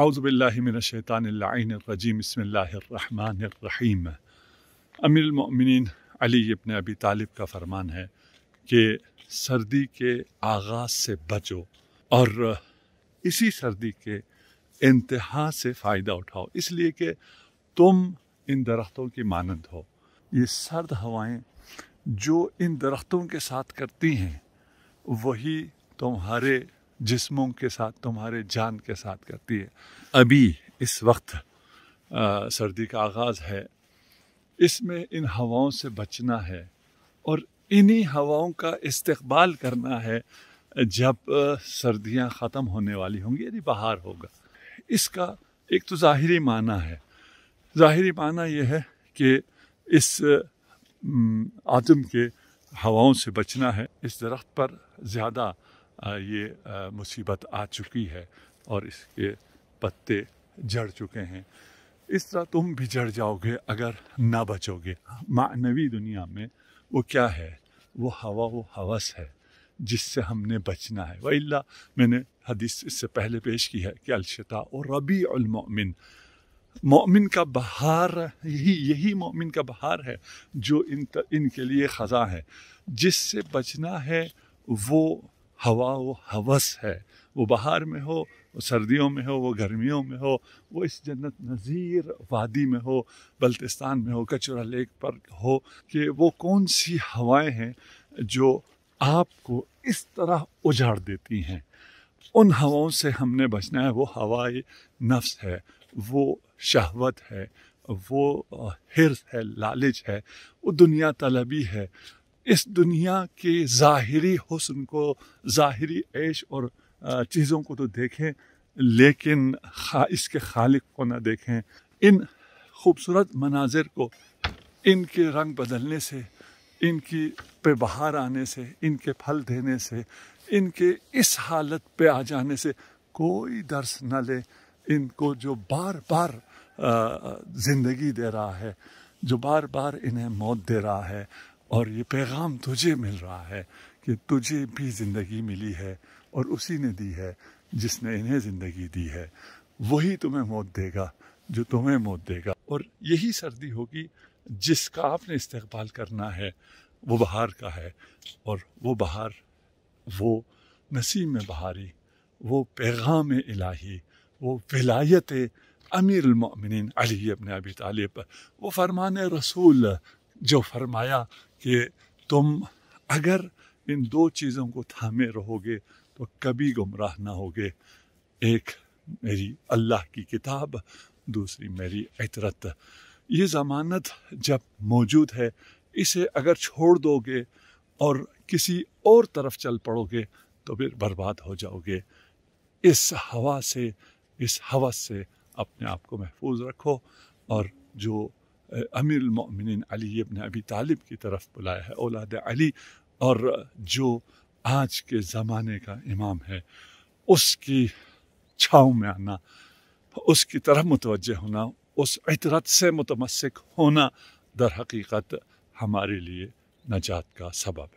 اعوذ باللہ من الشیطان اللعین الرجیم بسم اللہ الرحمن الرحیم امیر المؤمنین علی ابن ابی طالب کا فرمان ہے کہ سردی کے آغاز سے بچو اور اسی سردی کے انتہا سے فائدہ اٹھاؤ اس لیے کہ تم ان درختوں کی مانند ہو یہ سرد ہوائیں جو ان درختوں کے ساتھ کرتی ہیں وہی تمہارے جسموں کے ساتھ تمہارے جان کے ساتھ کرتی ہے ابھی اس وقت سردی کا آغاز ہے اس میں ان ہواؤں سے بچنا ہے اور انہی ہواؤں کا استقبال کرنا ہے جب سردیاں ختم ہونے والی ہوں گی یعنی بہار ہوگا اس کا ایک تو ظاہری معنی ہے ظاہری معنی یہ ہے کہ اس آدم کے ہواؤں سے بچنا ہے اس درخت پر زیادہ یہ مصیبت آ چکی ہے اور اس کے پتے جڑ چکے ہیں اس طرح تم بھی جڑ جاؤ گے اگر نہ بچو گے معنوی دنیا میں وہ کیا ہے وہ ہوا و حوث ہے جس سے ہم نے بچنا ہے وہ اللہ میں نے حدیث اس سے پہلے پیش کی ہے کہ الشتا اور ربیع المومن مومن کا بہار یہی یہی مومن کا بہار ہے جو ان ان کے لیے خزاں ہے جس سے بچنا ہے وہ ہوا و حوث ہے وہ بہار میں ہو وہ سردیوں میں ہو وہ گرمیوں میں ہو وہ اس جنت نظیر وادی میں ہو بلتستان میں ہو کچورا لیک پر ہو کہ وہ کون سی ہوائیں ہیں جو آپ کو اس طرح اجاڑ دیتی ہیں ان ہواؤں سے ہم نے بچنا ہے وہ ہوائیں نفس ہے وہ شہوت ہے وہ حرف ہے لالچ ہے وہ دنیا طلبی ہے اس دنیا کے ظاہری حسن کو ظاہری عیش اور چیزوں کو تو دیکھیں لیکن اس کے خالق کو نہ دیکھیں ان خوبصورت مناظر کو ان کے رنگ بدلنے سے ان کی پہ بہار آنے سے ان کے پھل دینے سے ان کے اس حالت پہ آ جانے سے کوئی درس نہ لے ان کو جو بار بار زندگی دے رہا ہے جو بار بار انہیں موت دے رہا ہے اور یہ پیغام تجھے مل رہا ہے کہ تجھے بھی زندگی ملی ہے اور اسی نے دی ہے جس نے انہیں زندگی دی ہے وہی تمہیں موت دے گا جو تمہیں موت دے گا اور یہی سردی ہوگی جس کا آپ نے استقبال کرنا ہے وہ بہار کا ہے اور وہ بہار وہ نسیم بہاری وہ پیغام الہی وہ ولایت امیر المؤمنین علی ابن ابی طالب وہ فرمان رسول جو فرمایا کہ تم اگر ان دو چیزوں کو تھامے رہو گے تو کبھی گمراہ نہ ہوگے ایک میری اللہ کی کتاب دوسری میری عطرت یہ ضمانت جب موجود ہے اسے اگر چھوڑ دو گے اور کسی اور طرف چل پڑو گے تو پھر برباد ہو جاؤ گے اس ہوا سے اس حوث سے اپنے آپ کو محفوظ رکھو اور جو امیر المن علی ابن ابی طالب کی طرف بلایا ہے اولاد علی اور جو آج کے زمانے کا امام ہے اس کی چھاؤں میں آنا اس کی طرف متوجہ ہونا اس عطرت سے متمسک ہونا در حقیقت ہمارے لیے نجات کا سبب ہے